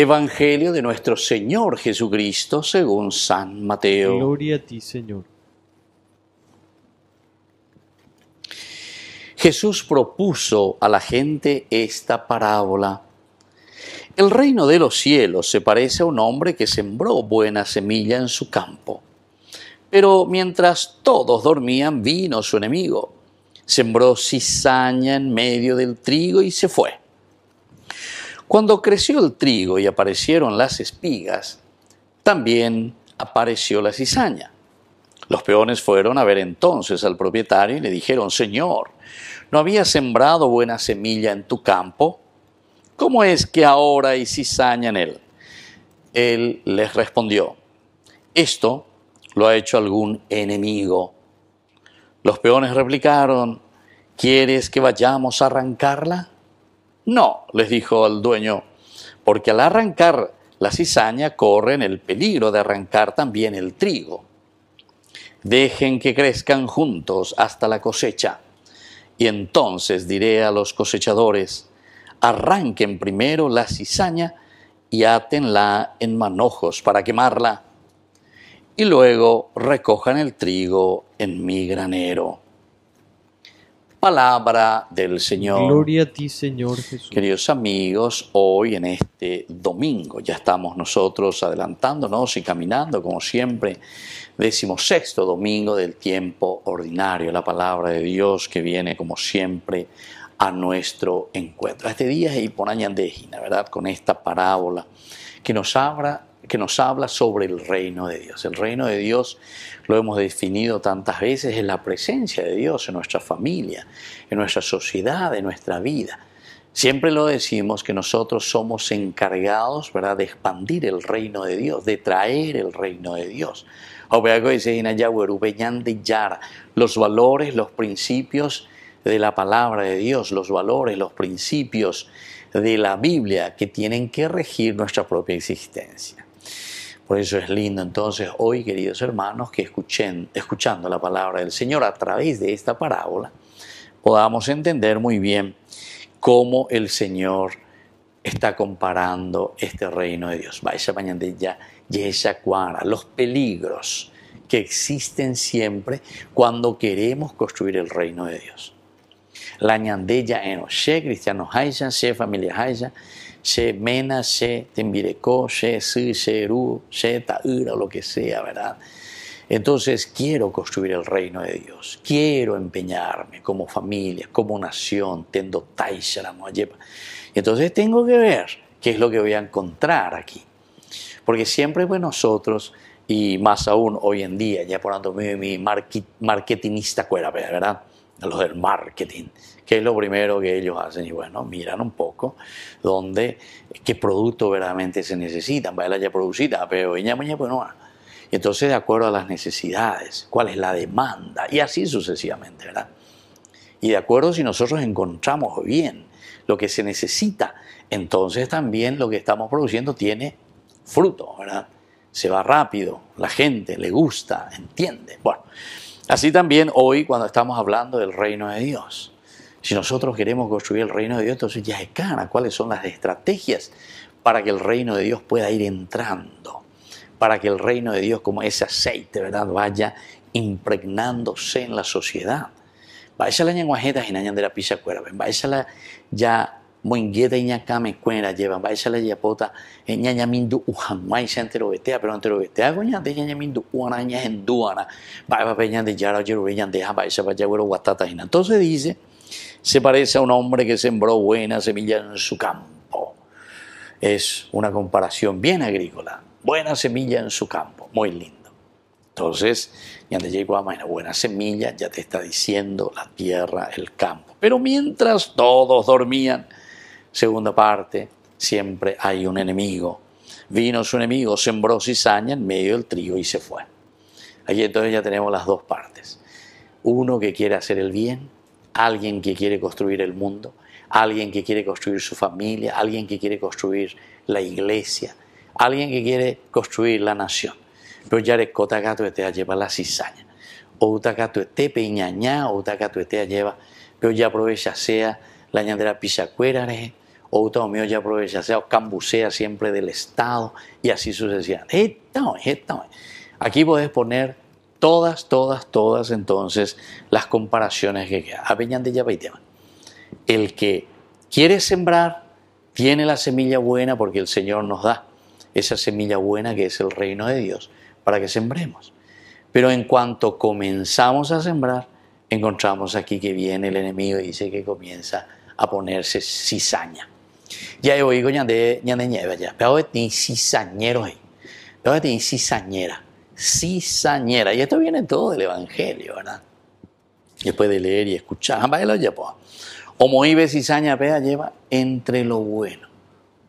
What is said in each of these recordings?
Evangelio de nuestro Señor Jesucristo según San Mateo. Gloria a ti, Señor. Jesús propuso a la gente esta parábola. El reino de los cielos se parece a un hombre que sembró buena semilla en su campo. Pero mientras todos dormían, vino su enemigo. Sembró cizaña en medio del trigo y se fue cuando creció el trigo y aparecieron las espigas, también apareció la cizaña. Los peones fueron a ver entonces al propietario y le dijeron, Señor, ¿no había sembrado buena semilla en tu campo? ¿Cómo es que ahora hay cizaña en él? Él les respondió, esto lo ha hecho algún enemigo. Los peones replicaron, ¿quieres que vayamos a arrancarla? No, les dijo el dueño, porque al arrancar la cizaña corren el peligro de arrancar también el trigo. Dejen que crezcan juntos hasta la cosecha. Y entonces diré a los cosechadores, arranquen primero la cizaña y átenla en manojos para quemarla, y luego recojan el trigo en mi granero. Palabra del Señor. Gloria a ti, Señor Jesús. Queridos amigos, hoy en este domingo ya estamos nosotros adelantándonos y caminando, como siempre, decimosexto domingo del tiempo ordinario, la palabra de Dios que viene, como siempre, a nuestro encuentro. Este día es Hiponañandejina, ¿verdad? Con esta parábola que nos abra que nos habla sobre el reino de Dios. El reino de Dios lo hemos definido tantas veces, en la presencia de Dios en nuestra familia, en nuestra sociedad, en nuestra vida. Siempre lo decimos que nosotros somos encargados, ¿verdad?, de expandir el reino de Dios, de traer el reino de Dios. Los valores, los principios de la palabra de Dios, los valores, los principios de la Biblia que tienen que regir nuestra propia existencia. Por eso es lindo entonces hoy, queridos hermanos, que escuchen, escuchando la palabra del Señor a través de esta parábola, podamos entender muy bien cómo el Señor está comparando este reino de Dios. Vaya esa ya, los peligros que existen siempre cuando queremos construir el reino de Dios. La ñandella en cristianos familia se Mena, se tembireco se se se Taira, lo que sea, ¿verdad? Entonces quiero construir el reino de Dios, quiero empeñarme como familia, como nación, tendo Entonces tengo que ver qué es lo que voy a encontrar aquí. Porque siempre pues, nosotros, y más aún hoy en día, ya por mi, mi marketingista cuera, pues, ¿verdad? a los del marketing, que es lo primero que ellos hacen y bueno, miran un poco dónde, qué producto verdaderamente se necesita... vaya ya producida, ah, pero ella, mañana pues no. entonces de acuerdo a las necesidades, cuál es la demanda y así sucesivamente, ¿verdad? Y de acuerdo si nosotros encontramos bien lo que se necesita, entonces también lo que estamos produciendo tiene fruto, ¿verdad? Se va rápido, la gente le gusta, entiende. Bueno, Así también hoy cuando estamos hablando del reino de Dios. Si nosotros queremos construir el reino de Dios, entonces ya es cara cuáles son las estrategias para que el reino de Dios pueda ir entrando, para que el reino de Dios como ese aceite, ¿verdad?, vaya impregnándose en la sociedad. a y ñanguajeta y de la pisa cuerva. la ya moingete ñakame cuera lleva baisa la yapota e ñañamindu uhanwaisa enterobetea pero enterobetea goñante ñañamindu uana ñajenduana baiba peñante yara yerubeñante ja baisa payagüero guatata jina entonces dice se parece a un hombre que sembró buena semilla en su campo es una comparación bien agrícola buena semilla en su campo muy lindo entonces, ya te llegó a una buena semilla, ya te está diciendo la tierra, el campo. Pero mientras todos dormían, Segunda parte, siempre hay un enemigo. Vino su enemigo, sembró cizaña en medio del trigo y se fue. Allí entonces ya tenemos las dos partes. Uno que quiere hacer el bien, alguien que quiere construir el mundo, alguien que quiere construir su familia, alguien que quiere construir la iglesia, alguien que quiere construir la nación. Pero ya te lleva la cizaña. O te peñaña o te lleva, pero ya aprovecha sea la ñandera eres. O o mío ya aprovecha, o cambucea siempre del Estado y así sucesivamente. Aquí puedes poner todas, todas, todas entonces las comparaciones que quedan. de El que quiere sembrar tiene la semilla buena porque el Señor nos da esa semilla buena que es el reino de Dios para que sembremos. Pero en cuanto comenzamos a sembrar, encontramos aquí que viene el enemigo y dice que comienza a ponerse cizaña. Ya yo digo, ya de nieve, ya. Pero de ti cizañero, pero de ti cizañera, cizañera. Y esto viene todo del Evangelio, ¿verdad? Después de leer y escuchar, bailo ah, ya, pues. cizaña pea lleva entre lo bueno.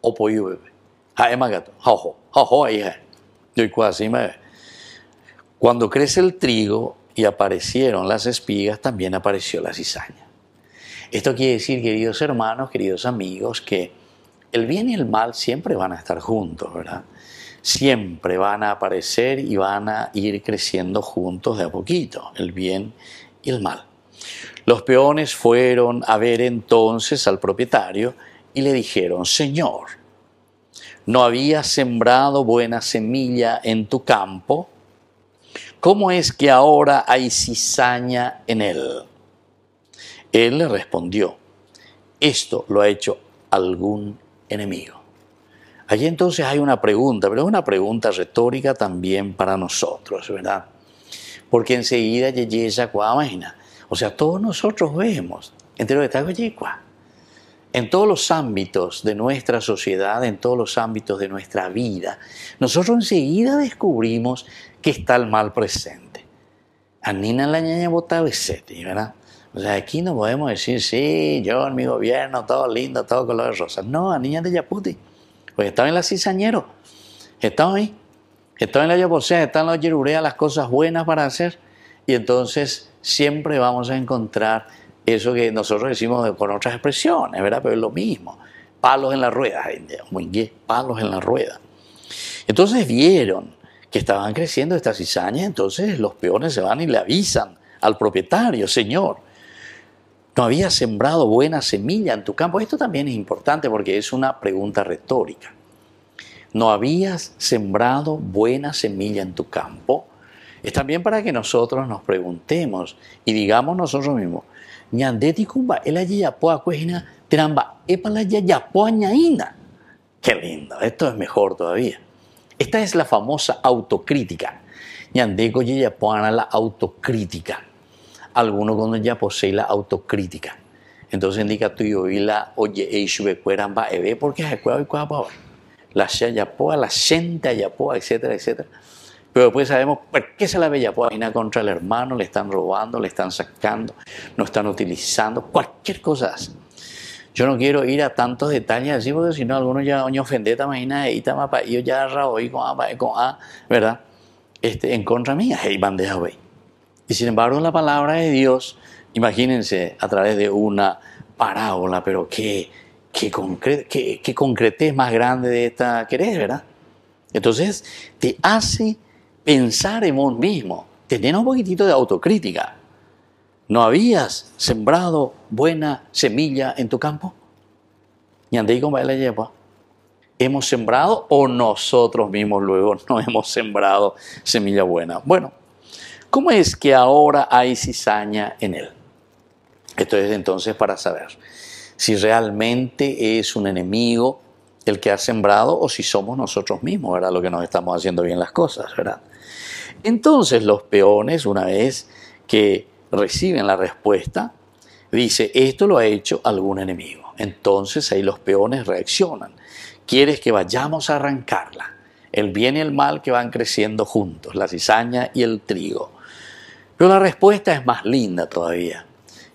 O pollo bebé. gato, jojo, ahí hija. Yo y así me Cuando crece el trigo y aparecieron las espigas, también apareció la cizaña. Esto quiere decir, queridos hermanos, queridos amigos, que el bien y el mal siempre van a estar juntos, ¿verdad? Siempre van a aparecer y van a ir creciendo juntos de a poquito, el bien y el mal. Los peones fueron a ver entonces al propietario y le dijeron, Señor, no habías sembrado buena semilla en tu campo, ¿cómo es que ahora hay cizaña en él? Él le respondió, esto lo ha hecho algún enemigo. Allí entonces hay una pregunta, pero es una pregunta retórica también para nosotros, ¿verdad? Porque enseguida seguida O sea, todos nosotros vemos, entre los detalles en todos los ámbitos de nuestra sociedad, en todos los ámbitos de nuestra vida, nosotros enseguida descubrimos que está el mal presente. Anina la ñaña sete, ¿verdad? O sea, aquí no podemos decir, sí, yo en mi gobierno, todo lindo, todo color de rosa. No, a niñas de Yaputi. Pues estaba en la cizañero, estaba ahí, estaba en la Yaposea, están en la Yerurea, las cosas buenas para hacer. Y entonces siempre vamos a encontrar eso que nosotros decimos con otras expresiones, ¿verdad? Pero es lo mismo. Palos en la rueda, palos en la rueda. Entonces vieron que estaban creciendo estas cizañas, entonces los peones se van y le avisan al propietario, señor, no habías sembrado buena semilla en tu campo. Esto también es importante porque es una pregunta retórica. No habías sembrado buena semilla en tu campo. Es también para que nosotros nos preguntemos y digamos nosotros mismos, ñandeti el ayayapoa cuejina Qué lindo, esto es mejor todavía. Esta es la famosa autocrítica. Ñandeko yayapoana la autocrítica algunos cuando ya posee la autocrítica. Entonces indica y yo y la oye, Eishube, Cueramba, Ebe, porque es Cueva y Cueva La poa, la Senta Yapoa, etcétera, etcétera. Pero después sabemos por qué se la bella imagina contra el hermano, le están robando, le están sacando, no están utilizando, cualquier cosa. Yo no quiero ir a tantos detalles así, porque si no, algunos ya oño ofendeta, imagina, y yo ya rao, ahí con A, ¿verdad? Este, en contra mía, hey, bandeja, wey. Y sin embargo, la palabra de Dios, imagínense a través de una parábola, pero qué, qué, qué, qué concretez más grande de esta querés, ¿verdad? Entonces, te hace pensar en vos mismo, tener un poquitito de autocrítica. ¿No habías sembrado buena semilla en tu campo? Y andéis con la yepa ¿Hemos sembrado o nosotros mismos luego no hemos sembrado semilla buena? Bueno, ¿Cómo es que ahora hay cizaña en él? Esto es entonces para saber si realmente es un enemigo el que ha sembrado o si somos nosotros mismos, ¿verdad? Lo que nos estamos haciendo bien las cosas, ¿verdad? Entonces los peones, una vez que reciben la respuesta, dice, esto lo ha hecho algún enemigo. Entonces ahí los peones reaccionan. Quieres que vayamos a arrancarla. El bien y el mal que van creciendo juntos, la cizaña y el trigo. Pero la respuesta es más linda todavía.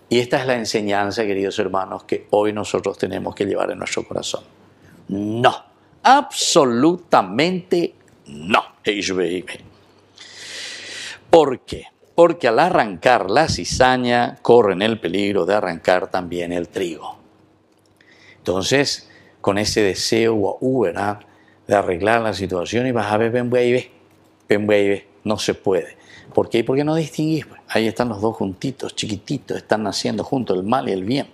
Y esta es la enseñanza, queridos hermanos, que hoy nosotros tenemos que llevar en nuestro corazón. No, absolutamente no. ¿Por qué? Porque al arrancar la cizaña corren el peligro de arrancar también el trigo. Entonces, con ese deseo, ¿verdad? de arreglar la situación y vas a ver, ven, ve, no se puede. ¿Por qué? qué no distinguís. Ahí están los dos juntitos, chiquititos, están naciendo juntos el mal y el bien.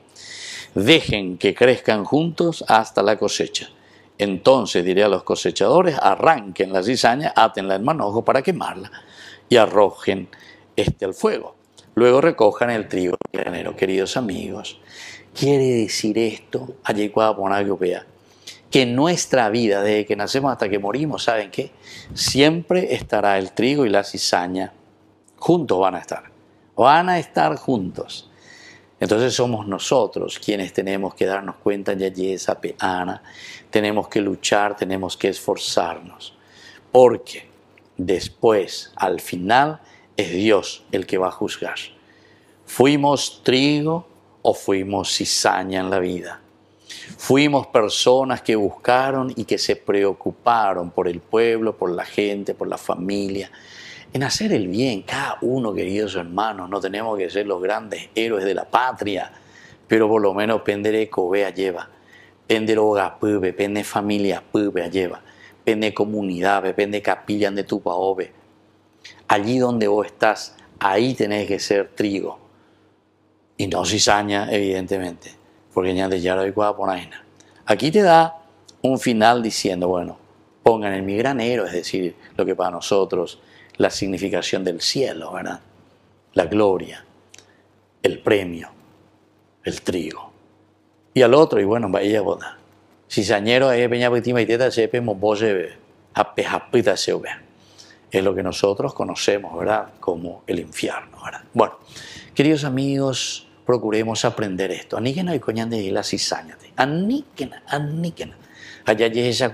Dejen que crezcan juntos hasta la cosecha. Entonces diré a los cosechadores, arranquen la cizaña, átenla en manojo para quemarla y arrojen este al fuego. Luego recojan el trigo el granero. Queridos amigos, quiere decir esto, allí cuando vea, que nuestra vida, desde que nacemos hasta que morimos, ¿saben qué? Siempre estará el trigo y la cizaña juntos van a estar, van a estar juntos. Entonces somos nosotros quienes tenemos que darnos cuenta, allí de esa Peana, tenemos que luchar, tenemos que esforzarnos, porque después, al final, es Dios el que va a juzgar. Fuimos trigo o fuimos cizaña en la vida. Fuimos personas que buscaron y que se preocuparon por el pueblo, por la gente, por la familia, en hacer el bien. Cada uno, queridos hermanos, no tenemos que ser los grandes héroes de la patria, pero por lo menos de cobea lleva, pende de pube, pende familia pube lleva, pende comunidad, pende capilla de tu paove. Allí donde vos estás, ahí tenés que ser trigo. Y no cizaña, evidentemente, porque ya de por Aquí te da un final diciendo, bueno, pongan en mi granero, es decir, lo que para nosotros la significación del cielo, ¿verdad? La gloria, el premio, el trigo. Y al otro, y bueno, vaya boda. Cizañero es peña y teta sepe Es lo que nosotros conocemos, ¿verdad? Como el infierno, ¿verdad? Bueno, queridos amigos, procuremos aprender esto. Aníquena y coñan de la cizañate. Aníquena, aníquena. Allá llegue esa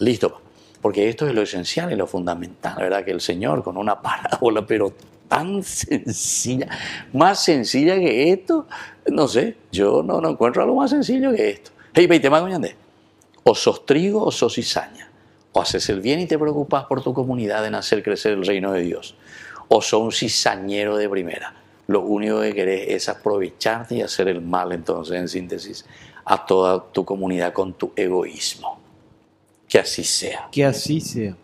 Listo, pues. Porque esto es lo esencial y lo fundamental, la ¿verdad? Que el Señor con una parábola, pero tan sencilla, más sencilla que esto, no sé, yo no, encuentro algo más sencillo que esto. Hey, o sos trigo o sos cizaña, o haces el bien y te preocupas por tu comunidad en hacer crecer el reino de Dios, o sos un cizañero de primera. Lo único que querés es aprovecharte y hacer el mal, entonces, en síntesis, a toda tu comunidad con tu egoísmo. Que assim seja. Que assim seja.